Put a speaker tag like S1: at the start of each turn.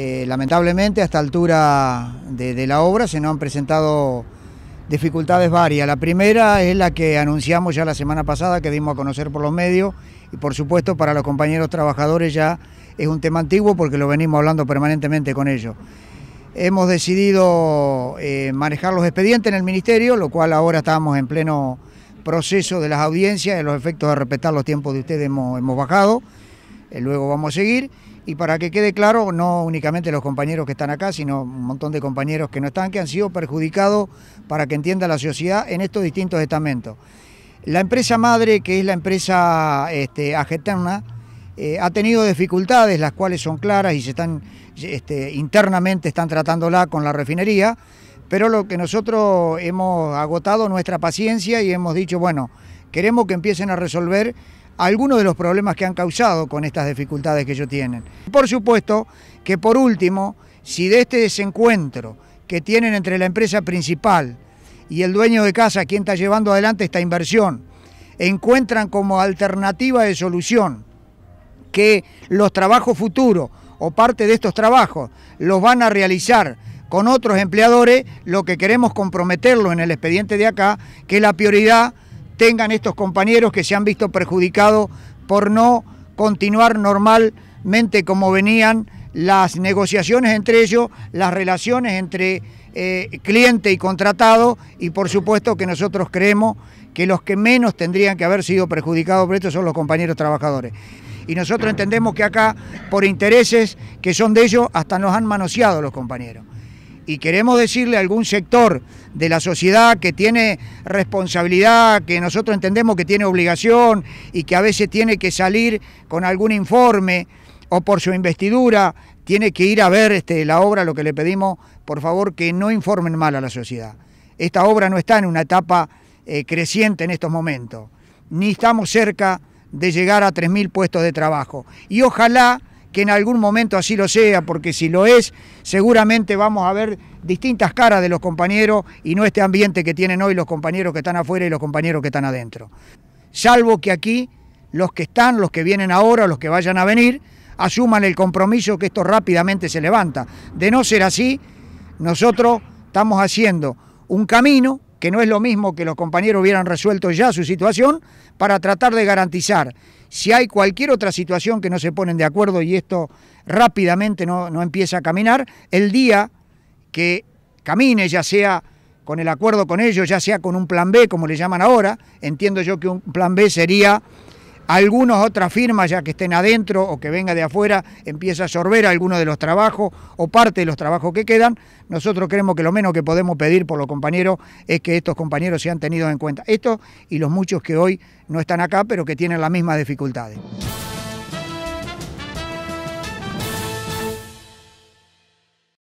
S1: Eh, lamentablemente a esta altura de, la obra se nos han presentado dificultades varias. La primera es la que anunciamos ya la semana pasada, que dimos a conocer por los medios, y por supuesto para los compañeros trabajadores ya es un tema antiguo porque lo venimos hablando permanentemente con ellos. Hemos decidido eh, manejar los expedientes en el Ministerio, lo cual ahora estamos en pleno proceso de las audiencias, en los efectos de respetar los tiempos de ustedes hemos, bajado, eh, luego vamos a seguir y para que quede claro, no únicamente los compañeros que están acá, sino un montón de compañeros que no están, que han sido perjudicados para que entienda la sociedad en estos distintos estamentos. La empresa madre, que es la empresa este, Ageterna, eh, ha tenido dificultades, las cuales son claras y se están este, internamente están tratándola con la refinería, pero lo que nosotros hemos agotado nuestra paciencia y hemos dicho, bueno, queremos que empiecen a resolver algunos de los problemas que han causado con estas dificultades que ellos tienen. Por supuesto que por último, si de este desencuentro que tienen entre la empresa principal y el dueño de casa, quien está llevando adelante esta inversión, encuentran como alternativa de solución que los trabajos futuros o parte de estos trabajos los van a realizar con otros empleadores, lo que queremos comprometerlo en el expediente de acá, que la prioridad tengan estos compañeros que se han visto perjudicados por no continuar normalmente como venían las negociaciones entre ellos, las relaciones entre eh, cliente y contratado y por supuesto que nosotros creemos que los que menos tendrían que haber sido perjudicados por esto son los compañeros trabajadores. Y nosotros entendemos que acá, por intereses que son de ellos, hasta nos han manoseado los compañeros y queremos decirle a algún sector de la sociedad que tiene responsabilidad, que nosotros entendemos que tiene obligación y que a veces tiene que salir con algún informe o por su investidura tiene que ir a ver este, la obra, lo que le pedimos, por favor, que no informen mal a la sociedad. Esta obra no está en una etapa eh, creciente en estos momentos, ni estamos cerca de llegar a 3.000 puestos de trabajo. Y ojalá que en algún momento así lo sea, porque si lo es, seguramente vamos a ver distintas caras de los compañeros y no este ambiente que tienen hoy los compañeros que están afuera y los compañeros que están adentro. Salvo que aquí los que están, los que vienen ahora, los que vayan a venir, asuman el compromiso que esto rápidamente se levanta. De no ser así, nosotros estamos haciendo un camino que no es lo mismo que los compañeros hubieran resuelto ya su situación, para tratar de garantizar si hay cualquier otra situación que no se ponen de acuerdo y esto rápidamente no, no empieza a caminar, el día que camine, ya sea con el acuerdo con ellos, ya sea con un plan B, como le llaman ahora, entiendo yo que un plan B sería algunas otras firmas, ya que estén adentro o que venga de afuera, empieza a absorber algunos de los trabajos o parte de los trabajos que quedan. Nosotros creemos que lo menos que podemos pedir por los compañeros es que estos compañeros sean tenidos en cuenta. Esto y los muchos que hoy no están acá, pero que tienen las mismas dificultades.